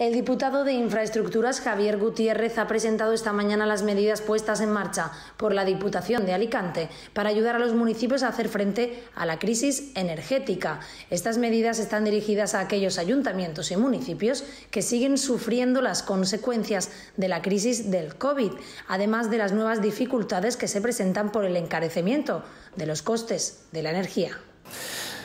El diputado de Infraestructuras, Javier Gutiérrez, ha presentado esta mañana las medidas puestas en marcha por la Diputación de Alicante para ayudar a los municipios a hacer frente a la crisis energética. Estas medidas están dirigidas a aquellos ayuntamientos y municipios que siguen sufriendo las consecuencias de la crisis del COVID, además de las nuevas dificultades que se presentan por el encarecimiento de los costes de la energía.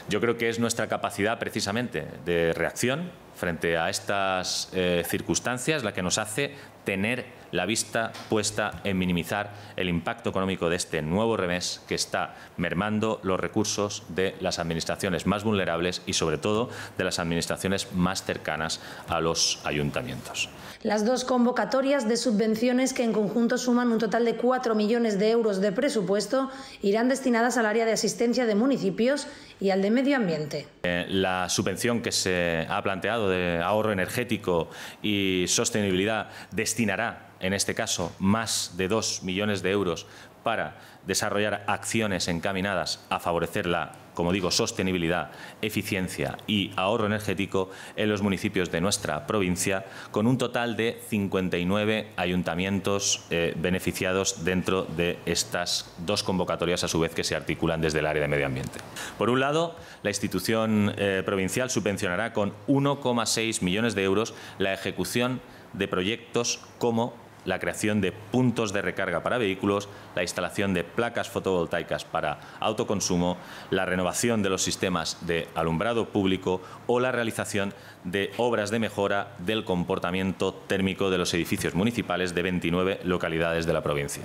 Yo creo que es nuestra capacidad precisamente de reacción frente a estas eh, circunstancias la que nos hace tener la vista puesta en minimizar el impacto económico de este nuevo remés que está mermando los recursos de las administraciones más vulnerables y, sobre todo, de las administraciones más cercanas a los ayuntamientos. Las dos convocatorias de subvenciones, que en conjunto suman un total de 4 millones de euros de presupuesto, irán destinadas al área de asistencia de municipios y al de medio ambiente. Eh, la subvención que se ha planteado de ahorro energético y sostenibilidad destinará, en este caso, más de dos millones de euros para desarrollar acciones encaminadas a favorecer la como digo, sostenibilidad, eficiencia y ahorro energético en los municipios de nuestra provincia, con un total de 59 ayuntamientos eh, beneficiados dentro de estas dos convocatorias, a su vez, que se articulan desde el área de medio ambiente. Por un lado, la institución eh, provincial subvencionará con 1,6 millones de euros la ejecución de proyectos como la creación de puntos de recarga para vehículos, la instalación de placas fotovoltaicas para autoconsumo, la renovación de los sistemas de alumbrado público o la realización de obras de mejora del comportamiento térmico de los edificios municipales de 29 localidades de la provincia.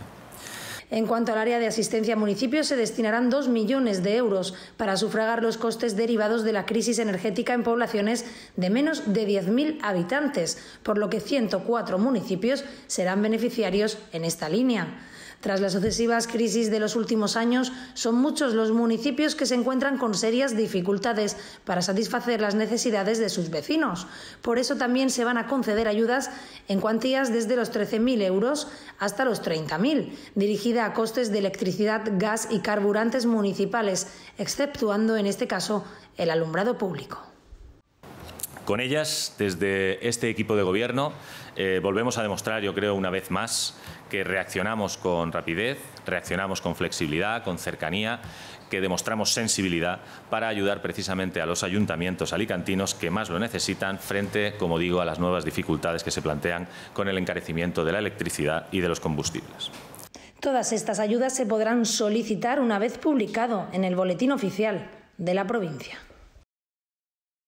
En cuanto al área de asistencia a municipios, se destinarán 2 millones de euros para sufragar los costes derivados de la crisis energética en poblaciones de menos de 10.000 habitantes, por lo que 104 municipios serán beneficiarios en esta línea. Tras las sucesivas crisis de los últimos años, son muchos los municipios que se encuentran con serias dificultades para satisfacer las necesidades de sus vecinos. Por eso también se van a conceder ayudas en cuantías desde los 13.000 euros hasta los 30.000, dirigidas a costes de electricidad, gas y carburantes municipales, exceptuando en este caso el alumbrado público. Con ellas, desde este equipo de gobierno, eh, volvemos a demostrar, yo creo, una vez más, que reaccionamos con rapidez, reaccionamos con flexibilidad, con cercanía, que demostramos sensibilidad para ayudar precisamente a los ayuntamientos alicantinos que más lo necesitan frente, como digo, a las nuevas dificultades que se plantean con el encarecimiento de la electricidad y de los combustibles. Todas estas ayudas se podrán solicitar una vez publicado en el Boletín Oficial de la provincia.